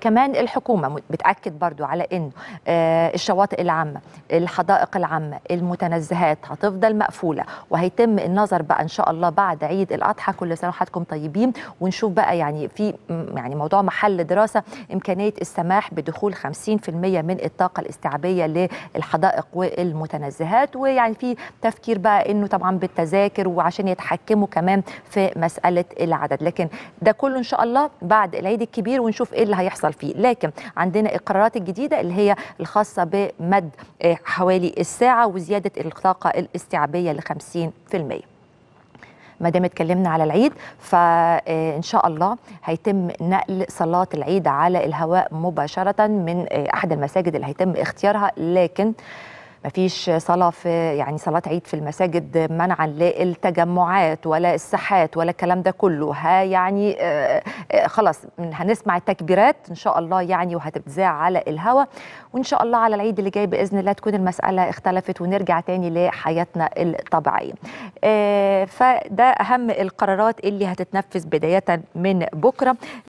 كمان الحكومة بتأكد برضو على أنه آه، الشواطئ العامة الحدائق العامة المتنزهات هتفضل مقفولة وهيتم النظر بقى إن شاء الله بعد عيد الأضحى كل سنة وحدكم طيبين ونشوف بقى يعني في يعني موضوع محل دراسة إمكانية السماح بدخول 50% من الطاقة الاستيعابية للحدائق والمتنزهات ويعني في تفكير بقى أنه طبعا بالتذاكر وعشان يتحكموا كمان في مسألة العدد لكن ده كله إن شاء الله بعد العيد الكبير ونشوف إيه اللي هيحصل بيحصل فيه لكن عندنا القرارات الجديدة اللي هي الخاصة بمد آه، حوالي الساعة وزيادة الطاقة الاستيعابية ل 50% ما دام اتكلمنا على العيد فان آه، شاء الله هيتم نقل صلاه العيد على الهواء مباشره من آه، احد المساجد اللي هيتم اختيارها لكن ما فيش صلاة في يعني صلاة عيد في المساجد منعا للتجمعات ولا الساحات ولا الكلام ده كله ها يعني آه، آه، خلاص هنسمع التكبيرات إن شاء الله يعني وهتتذاع على الهوا وإن شاء الله على العيد اللي جاي بإذن الله تكون المسألة اختلفت ونرجع تاني لحياتنا الطبيعية آه، فده أهم القرارات اللي هتتنفذ بداية من بكرة